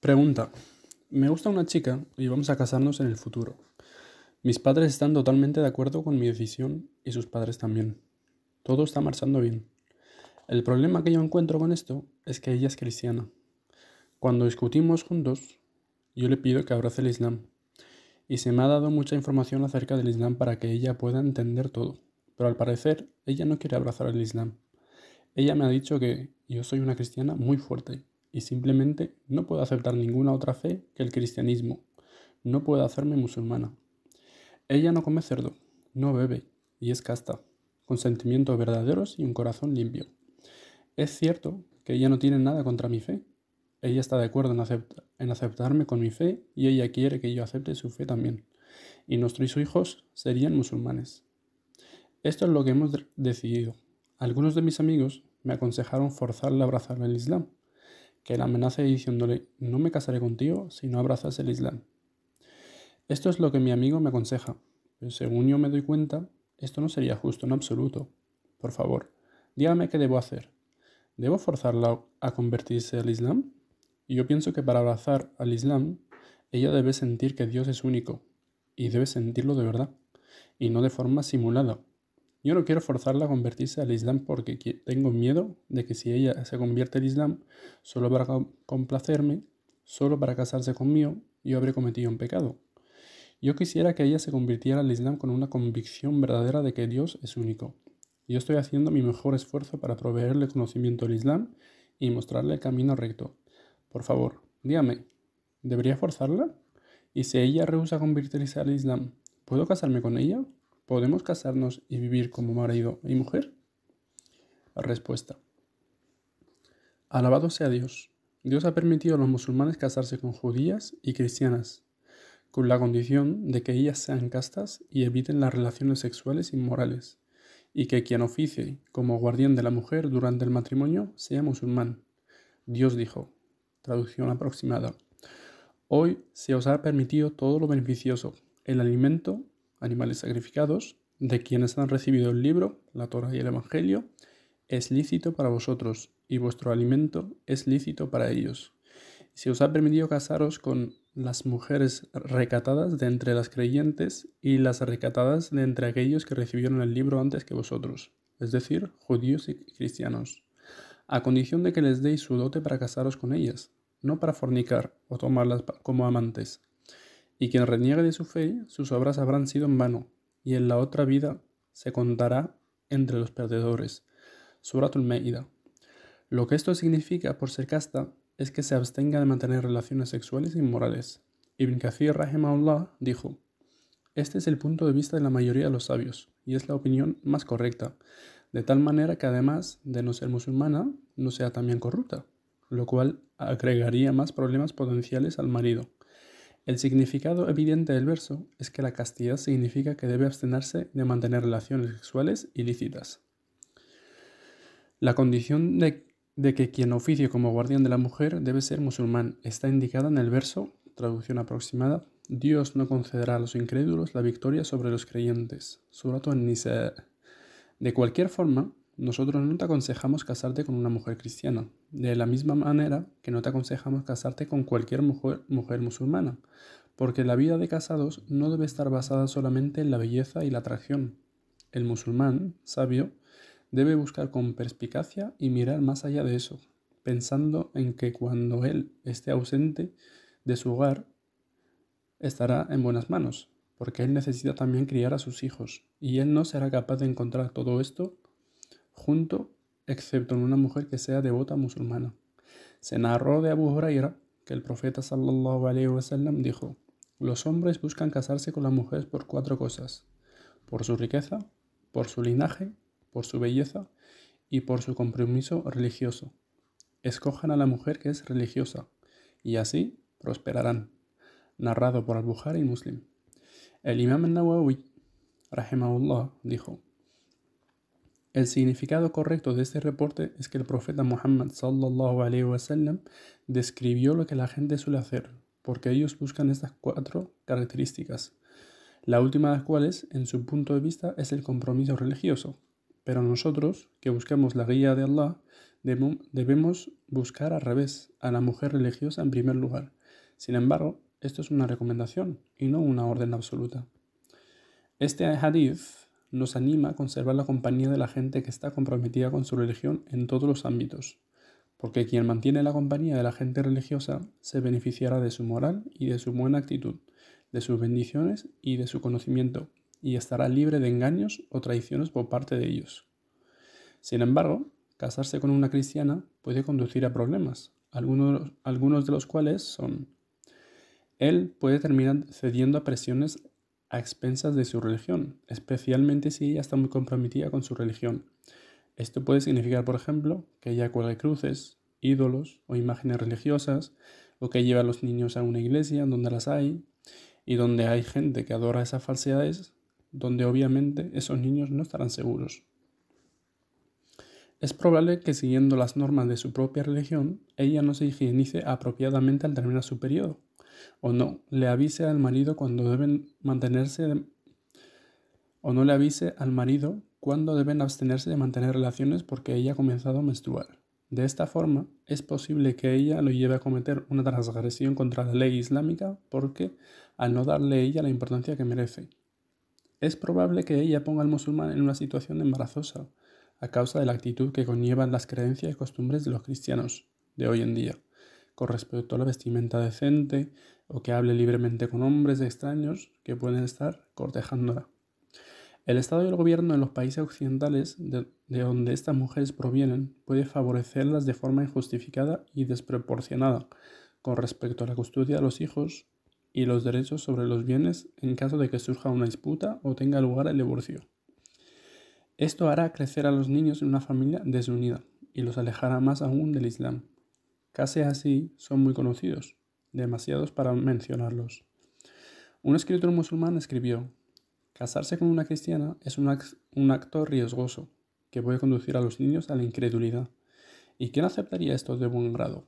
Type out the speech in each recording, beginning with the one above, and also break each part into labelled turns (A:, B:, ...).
A: Pregunta. Me gusta una chica y vamos a casarnos en el futuro. Mis padres están totalmente de acuerdo con mi decisión y sus padres también. Todo está marchando bien. El problema que yo encuentro con esto es que ella es cristiana. Cuando discutimos juntos, yo le pido que abrace el Islam. Y se me ha dado mucha información acerca del Islam para que ella pueda entender todo. Pero al parecer, ella no quiere abrazar el Islam. Ella me ha dicho que yo soy una cristiana muy fuerte y simplemente no puedo aceptar ninguna otra fe que el cristianismo. No puedo hacerme musulmana. Ella no come cerdo, no bebe y es casta, con sentimientos verdaderos y un corazón limpio. Es cierto que ella no tiene nada contra mi fe. Ella está de acuerdo en, aceptarme con mi fe y ella quiere que yo acepte su fe también. Y nuestros hijos serían musulmanes. Esto es lo que hemos decidido. Algunos de mis amigos me aconsejaron forzarla a abrazar el Islam, que la amenaza diciéndole no me casaré contigo si no abrazas el Islam. Esto es lo que mi amigo me aconseja, pero según yo me doy cuenta, esto no sería justo en absoluto. Por favor, dígame qué debo hacer. ¿Debo forzarla a convertirse al Islam? Y yo pienso que para abrazar al Islam, ella debe sentir que Dios es único, y debe sentirlo de verdad, y no de forma simulada, yo no quiero forzarla a convertirse al Islam porque tengo miedo de que si ella se convierte al Islam solo para complacerme, solo para casarse conmigo, yo habré cometido un pecado. Yo quisiera que ella se convirtiera al Islam con una convicción verdadera de que Dios es único. Yo estoy haciendo mi mejor esfuerzo para proveerle conocimiento al Islam y mostrarle el camino recto. Por favor, dígame, ¿debería forzarla? ¿Y si ella rehúsa convertirse al Islam, puedo casarme con ella? ¿Podemos casarnos y vivir como marido y mujer? Respuesta. Alabado sea Dios. Dios ha permitido a los musulmanes casarse con judías y cristianas, con la condición de que ellas sean castas y eviten las relaciones sexuales inmorales, y que quien oficie como guardián de la mujer durante el matrimonio sea musulmán. Dios dijo, traducción aproximada, hoy se os ha permitido todo lo beneficioso, el alimento, animales sacrificados, de quienes han recibido el libro, la Torah y el Evangelio, es lícito para vosotros, y vuestro alimento es lícito para ellos. Si os ha permitido casaros con las mujeres recatadas de entre las creyentes y las recatadas de entre aquellos que recibieron el libro antes que vosotros, es decir, judíos y cristianos, a condición de que les deis su dote para casaros con ellas, no para fornicar o tomarlas como amantes, y quien reniegue de su fe, sus obras habrán sido en vano, y en la otra vida se contará entre los perdedores. Suratul Meida. Lo que esto significa por ser casta es que se abstenga de mantener relaciones sexuales inmorales. Ibn Kathir Rahimahullah dijo: Este es el punto de vista de la mayoría de los sabios, y es la opinión más correcta, de tal manera que además de no ser musulmana, no sea también corrupta, lo cual agregaría más problemas potenciales al marido. El significado evidente del verso es que la castidad significa que debe abstenerse de mantener relaciones sexuales ilícitas. La condición de, que quien oficie como guardián de la mujer debe ser musulmán está indicada en el verso, traducción aproximada, Dios no concederá a los incrédulos la victoria sobre los creyentes. Surato en Nisa. De cualquier forma, nosotros no te aconsejamos casarte con una mujer cristiana, de la misma manera que no te aconsejamos casarte con cualquier mujer, musulmana, porque la vida de casados no debe estar basada solamente en la belleza y la atracción. El musulmán, sabio, debe buscar con perspicacia y mirar más allá de eso, pensando en que cuando él esté ausente de su hogar, estará en buenas manos, porque él necesita también criar a sus hijos, y él no será capaz de encontrar todo esto junto excepto en una mujer que sea devota musulmana. Se narró de Abu Huraira que el profeta sallallahu alaihi wasallam dijo: Los hombres buscan casarse con las mujeres por cuatro cosas: por su riqueza, por su linaje, por su belleza y por su compromiso religioso. Escojan a la mujer que es religiosa y así prosperarán. Narrado por Al-Bukhari y Muslim. El imam al-Nawawi, rahimahullah, dijo: el significado correcto de este reporte es que el profeta Muhammad sallallahu wasallam describió lo que la gente suele hacer, porque ellos buscan estas cuatro características, la última de las cuales, en su punto de vista, es el compromiso religioso. Pero nosotros, que buscamos la guía de Allah, debemos buscar al revés, a la mujer religiosa en primer lugar. Sin embargo, esto es una recomendación y no una orden absoluta. Este hadith nos anima a conservar la compañía de la gente que está comprometida con su religión en todos los ámbitos, porque quien mantiene la compañía de la gente religiosa se beneficiará de su moral y de su buena actitud, de sus bendiciones y de su conocimiento, y estará libre de engaños o traiciones por parte de ellos. Sin embargo, casarse con una cristiana puede conducir a problemas, algunos, de los cuales son él puede terminar cediendo a presiones a expensas de su religión, especialmente si ella está muy comprometida con su religión. Esto puede significar, por ejemplo, que ella cuelgue cruces, ídolos o imágenes religiosas, o que lleve a los niños a una iglesia donde las hay y donde hay gente que adora esas falsedades, donde obviamente esos niños no estarán seguros. Es probable que siguiendo las normas de su propia religión, ella no se higienice apropiadamente al terminar su periodo, o no le avise al marido cuando deben mantenerse o no le avise al marido cuando deben abstenerse de mantener relaciones porque ella ha comenzado a menstruar. De esta forma, es posible que ella lo lleve a cometer una transgresión contra la ley islámica porque, al no darle a ella la importancia que merece, es probable que ella ponga al musulmán en una situación embarazosa a causa de la actitud que conllevan las creencias y costumbres de los cristianos de hoy en día con respecto a la vestimenta decente o que hable libremente con hombres extraños que pueden estar cortejándola. El Estado y el gobierno en los países occidentales de, de donde estas mujeres provienen puede favorecerlas de forma injustificada y desproporcionada con respecto a la custodia de los hijos y los derechos sobre los bienes en caso de que surja una disputa o tenga lugar el divorcio. Esto hará crecer a los niños en una familia desunida y los alejará más aún del Islam, Casi así son muy conocidos, demasiados para mencionarlos. Un escritor musulmán escribió, Casarse con una cristiana es un, acto riesgoso que puede conducir a los niños a la incredulidad. ¿Y quién aceptaría esto de buen grado?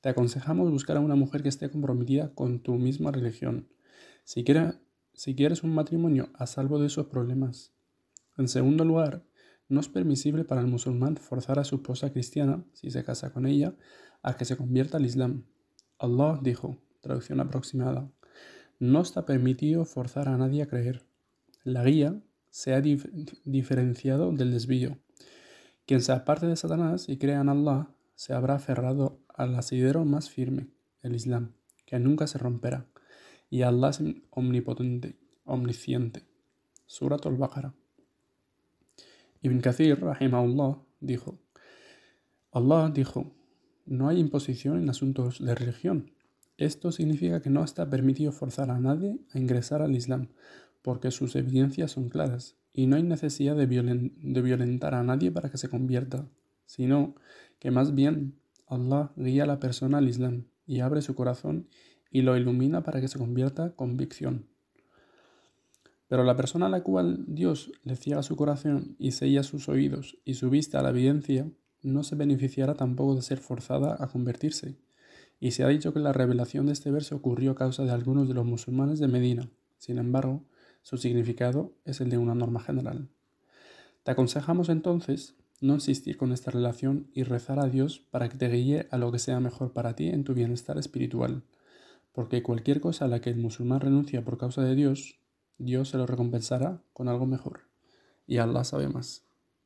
A: Te aconsejamos buscar a una mujer que esté comprometida con tu misma religión. Si, si quieres un matrimonio a salvo de esos problemas. En segundo lugar, no es permisible para el musulmán forzar a su esposa cristiana, si se casa con ella, a que se convierta al Islam. Allah dijo, traducción aproximada, no está permitido forzar a nadie a creer. La guía se ha diferenciado del desvío. Quien se aparte de Satanás y crea en Allah se habrá aferrado al asidero más firme, el Islam, que nunca se romperá. Y Allah es omnipotente, omnisciente. Surat al-Baqarah. Ibn Kathir, rahimahullah, dijo, Allah dijo, no hay imposición en asuntos de religión. Esto significa que no está permitido forzar a nadie a ingresar al Islam, porque sus evidencias son claras, y no hay necesidad de, violentar a nadie para que se convierta, sino que más bien Allah guía a la persona al Islam y abre su corazón y lo ilumina para que se convierta convicción. Pero la persona a la cual Dios le ciega su corazón y sella sus oídos y su vista a la evidencia, no se beneficiará tampoco de ser forzada a convertirse. Y se ha dicho que la revelación de este verso ocurrió a causa de algunos de los musulmanes de Medina. Sin embargo, su significado es el de una norma general. Te aconsejamos entonces no insistir con esta relación y rezar a Dios para que te guíe a lo que sea mejor para ti en tu bienestar espiritual, porque cualquier cosa a la que el musulmán renuncia por causa de Dios, Dios se lo recompensará con algo mejor. Y Allah sabe más.